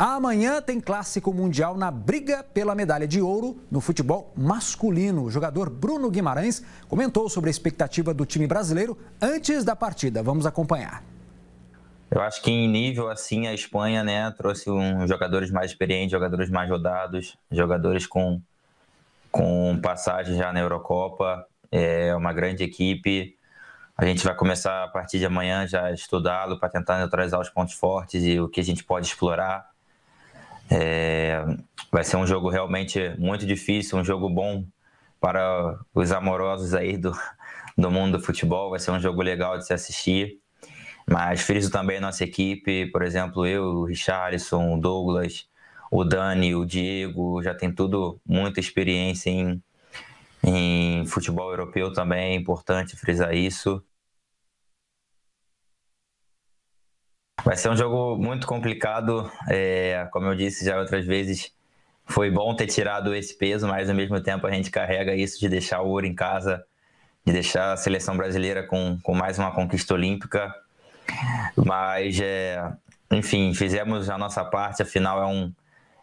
Amanhã tem clássico mundial na briga pela medalha de ouro no futebol masculino. O jogador Bruno Guimarães comentou sobre a expectativa do time brasileiro antes da partida. Vamos acompanhar. Eu acho que em nível assim a Espanha, né, trouxe um, jogadores mais experientes, jogadores mais rodados, jogadores com com passagem já na Eurocopa. É uma grande equipe. A gente vai começar a partir de amanhã já estudá-lo para tentar neutralizar os pontos fortes e o que a gente pode explorar é, vai ser um jogo realmente muito difícil, um jogo bom para os amorosos aí do, do mundo do futebol. Vai ser um jogo legal de se assistir. Mas friso também nossa equipe, por exemplo, eu, o Richarlison, o Douglas, o Dani, o Diego, já tem tudo muita experiência em, em futebol europeu também, é importante frisar isso. Vai ser um jogo muito complicado. É, como eu disse já outras vezes, foi bom ter tirado esse peso, mas ao mesmo tempo a gente carrega isso de deixar o ouro em casa, de deixar a seleção brasileira com, com mais uma conquista olímpica. Mas, é, enfim, fizemos a nossa parte. Afinal, é um,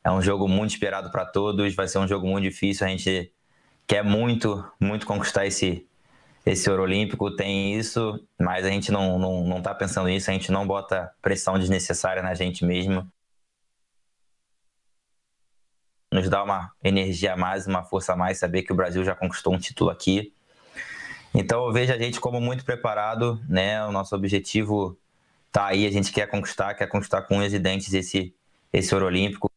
é um jogo muito esperado para todos. Vai ser um jogo muito difícil. A gente quer muito, muito conquistar esse, esse ouro olímpico tem isso, mas a gente não, não, não tá pensando nisso, a gente não bota pressão desnecessária na gente mesmo. Nos dá uma energia a mais, uma força a mais, saber que o Brasil já conquistou um título aqui. Então eu vejo a gente como muito preparado, né? O nosso objetivo tá aí, a gente quer conquistar, quer conquistar com unhas e dentes esse, esse ouro olímpico.